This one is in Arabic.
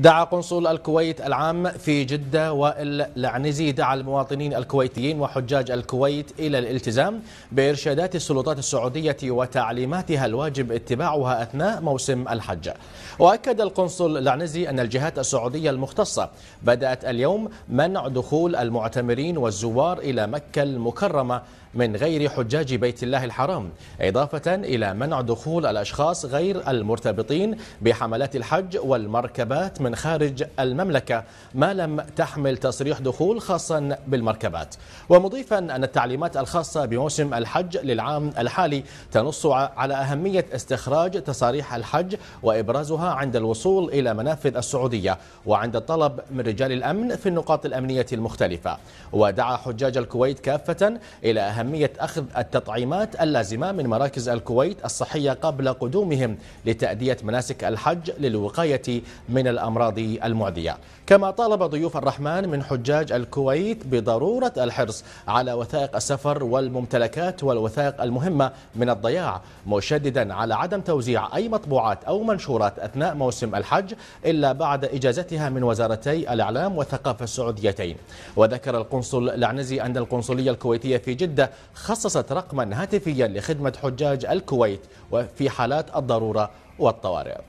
دعا قنصل الكويت العام في جدة وائل العنزي دعا المواطنين الكويتيين وحجاج الكويت إلى الالتزام بإرشادات السلطات السعودية وتعليماتها الواجب اتباعها أثناء موسم الحج وأكد القنصل العنزي أن الجهات السعودية المختصة بدأت اليوم منع دخول المعتمرين والزوار إلى مكة المكرمة من غير حجاج بيت الله الحرام إضافة إلى منع دخول الأشخاص غير المرتبطين بحملات الحج والمركبات من من خارج المملكة ما لم تحمل تصريح دخول خاصا بالمركبات ومضيفا أن التعليمات الخاصة بموسم الحج للعام الحالي تنص على أهمية استخراج تصاريح الحج وإبرازها عند الوصول إلى منافذ السعودية وعند الطلب من رجال الأمن في النقاط الأمنية المختلفة ودعا حجاج الكويت كافة إلى أهمية أخذ التطعيمات اللازمة من مراكز الكويت الصحية قبل قدومهم لتأدية مناسك الحج للوقاية من الأمر الأمراض المعدية كما طالب ضيوف الرحمن من حجاج الكويت بضرورة الحرص على وثائق السفر والممتلكات والوثائق المهمة من الضياع مشددا على عدم توزيع أي مطبوعات أو منشورات أثناء موسم الحج إلا بعد إجازتها من وزارتي الإعلام والثقافة السعوديتين وذكر القنصل العنزي أن القنصلية الكويتية في جدة خصصت رقما هاتفيا لخدمة حجاج الكويت وفي حالات الضرورة والطوارئ